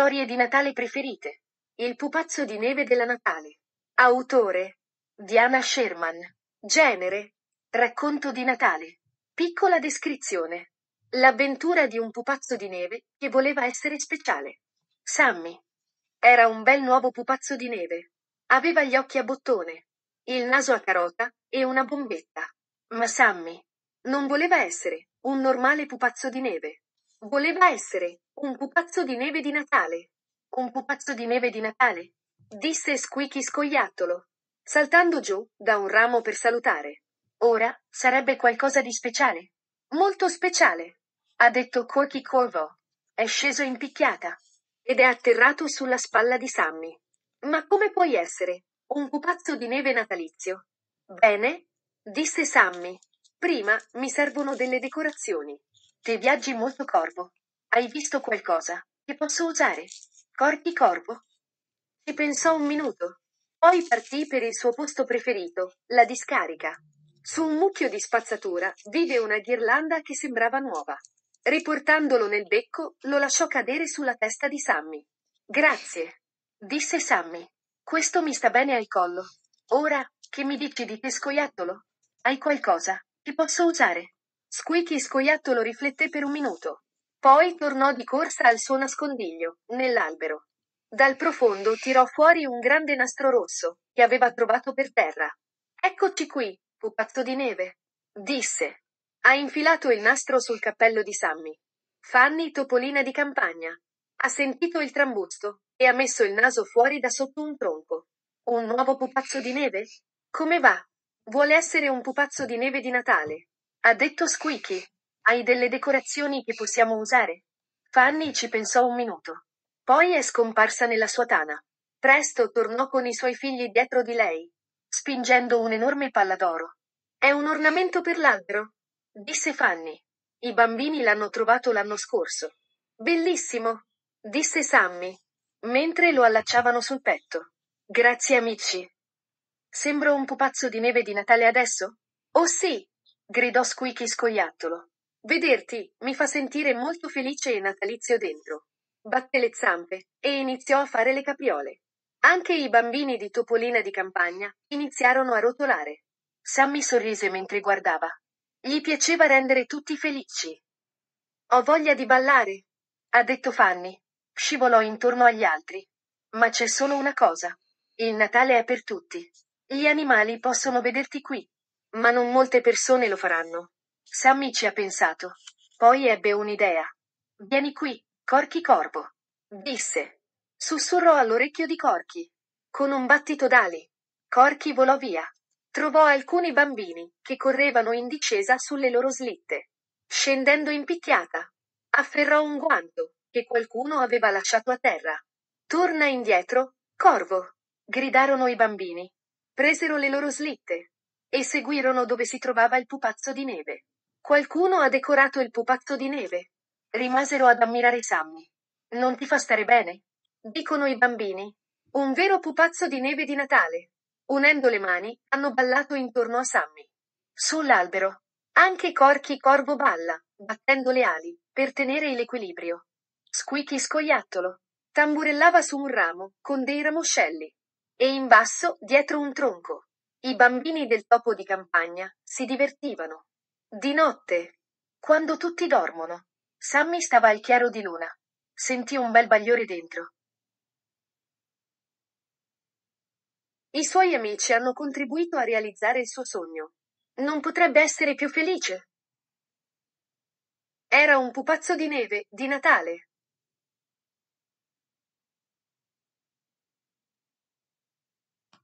storie di Natale preferite. Il pupazzo di neve della Natale. Autore. Diana Sherman. Genere. Racconto di Natale. Piccola descrizione. L'avventura di un pupazzo di neve che voleva essere speciale. Sammy. Era un bel nuovo pupazzo di neve. Aveva gli occhi a bottone, il naso a carota e una bombetta. Ma Sammy non voleva essere un normale pupazzo di neve. Voleva essere un pupazzo di neve di Natale. Un pupazzo di neve di Natale, disse Squeaky scoiattolo, saltando giù da un ramo per salutare. Ora sarebbe qualcosa di speciale. Molto speciale, ha detto Corky Corvo. È sceso in picchiata ed è atterrato sulla spalla di Sammy. Ma come puoi essere un pupazzo di neve natalizio? Bene, disse Sammy. Prima mi servono delle decorazioni. Te viaggi molto corvo. Hai visto qualcosa che posso usare? Corti corvo? Ci pensò un minuto. Poi partì per il suo posto preferito, la discarica. Su un mucchio di spazzatura vide una ghirlanda che sembrava nuova. Riportandolo nel becco, lo lasciò cadere sulla testa di Sammy. Grazie, disse Sammy. Questo mi sta bene al collo. Ora, che mi dici di te scoiattolo? Hai qualcosa che posso usare? Squeaky scoiattolo rifletté per un minuto. Poi tornò di corsa al suo nascondiglio, nell'albero. Dal profondo tirò fuori un grande nastro rosso, che aveva trovato per terra. Eccoci qui, pupazzo di neve. Disse. Ha infilato il nastro sul cappello di Sammy. Fanny, topolina di campagna. Ha sentito il trambusto e ha messo il naso fuori da sotto un tronco. Un nuovo pupazzo di neve? Come va? Vuole essere un pupazzo di neve di Natale. Ha detto Squeaky. Hai delle decorazioni che possiamo usare? Fanny ci pensò un minuto. Poi è scomparsa nella sua tana. Presto tornò con i suoi figli dietro di lei, spingendo un'enorme palla d'oro. È un ornamento per l'albero? disse Fanny. I bambini l'hanno trovato l'anno scorso. Bellissimo, disse Sammy, mentre lo allacciavano sul petto. Grazie amici. Sembro un pupazzo di neve di Natale adesso? Oh sì, gridò Squeaky scoiattolo. Vederti mi fa sentire molto felice e natalizio dentro. Batte le zampe e iniziò a fare le capriole. Anche i bambini di Topolina di campagna iniziarono a rotolare. Sammy sorrise mentre guardava. Gli piaceva rendere tutti felici. Ho voglia di ballare, ha detto Fanny. Scivolò intorno agli altri. Ma c'è solo una cosa. Il Natale è per tutti. Gli animali possono vederti qui. Ma non molte persone lo faranno. Sammy ci ha pensato. Poi ebbe un'idea. Vieni qui, Corchi Corvo. Disse. Sussurrò all'orecchio di Corchi. Con un battito d'ali. Corchi volò via. Trovò alcuni bambini, che correvano in discesa sulle loro slitte. Scendendo in picchiata. Afferrò un guanto, che qualcuno aveva lasciato a terra. Torna indietro, Corvo. Gridarono i bambini. Presero le loro slitte. E seguirono dove si trovava il pupazzo di neve. Qualcuno ha decorato il pupazzo di neve. Rimasero ad ammirare Sammy. Non ti fa stare bene? Dicono i bambini. Un vero pupazzo di neve di Natale. Unendo le mani, hanno ballato intorno a Sammy. Sull'albero. Anche Corky Corvo balla, battendo le ali, per tenere l'equilibrio. Squeaky scoiattolo. Tamburellava su un ramo, con dei ramoscelli. E in basso, dietro un tronco. I bambini del topo di campagna si divertivano. Di notte, quando tutti dormono, Sammy stava al chiaro di luna. Sentì un bel bagliore dentro. I suoi amici hanno contribuito a realizzare il suo sogno. Non potrebbe essere più felice. Era un pupazzo di neve, di Natale.